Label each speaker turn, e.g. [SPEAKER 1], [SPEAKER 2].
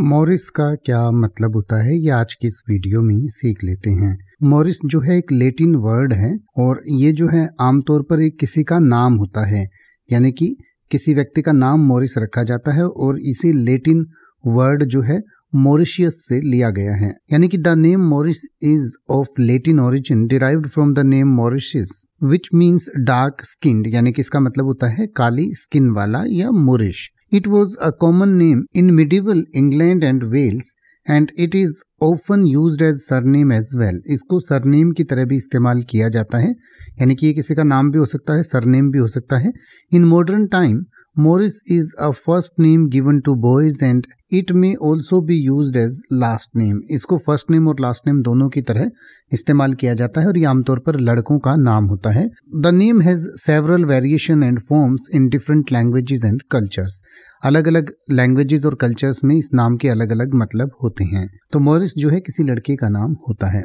[SPEAKER 1] Morris का क्या मतलब होता है ये आज की इस वीडियो में सीख लेते हैं मॉरिस जो है एक लेटिन वर्ड है और ये जो है आमतौर पर एक किसी का नाम होता है यानी कि किसी व्यक्ति का नाम मॉरिस रखा जाता है और इसे लेटिन वर्ड जो है मॉरिशियस से लिया गया है यानी कि the name Morris is of Latin origin derived from the name Mauritius which means dark skin यानी कि इसका मतलब होता है काली स्किन वाला या Moorish It was a common name in medieval England and Wales and it is often used as surname as well. इसको surname की तरह भी इस्तेमाल किया जाता है यानी कि ये किसी का नाम भी हो सकता है सरनेम भी हो सकता है In modern time, Morris is a first name given to boys and it may also be use as last name इसको फर्स्ट नेम और लास्ट नेम दोनों की तरह इस्तेमाल किया जाता है और ये आमतौर पर लड़कों का नाम होता है the name has several variation and forms in different languages and cultures अलग अलग लैंग्वेजेस और कल्चर्स में इस नाम के अलग अलग मतलब होते हैं तो मोरिस जो है किसी लड़के का नाम होता है